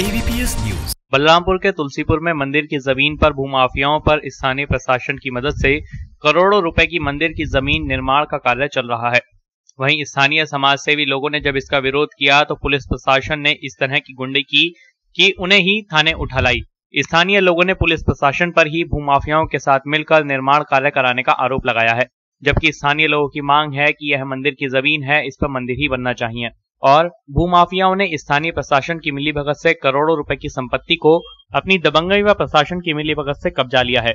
ABPS news Balrampur के तुलसीपुर में मंदिर की जमीन पर भूमाफियाओं पर स्थानीय प्रशासन की मदद से करोड़ों रुपए की मंदिर की जमीन निर्माण का कार्य चल रहा है वहीं स्थानीय समाज सेवी लोगों ने जब इसका विरोध किया तो पुलिस प्रशासन ने इस तरह की गुंडी की कि उन्हें ही थाने उठा लाई स्थानीय लोगों ने पुलिस प्रशासन पर ही भूमाफियाओं के साथ मिलकर निर्माण कार्य कराने का आरोप लगाया है जबकि स्थानीय लोगों की मांग है कि यह मंदिर की जमीन है इस पर मंदिर ही बनना चाहिए और भूमाफियाओं ने स्थानीय प्रशासन की मिलीभगत से करोड़ों रुपए की संपत्ति को अपनी दबंगई व प्रशासन की मिलीभगत से कब्जा लिया है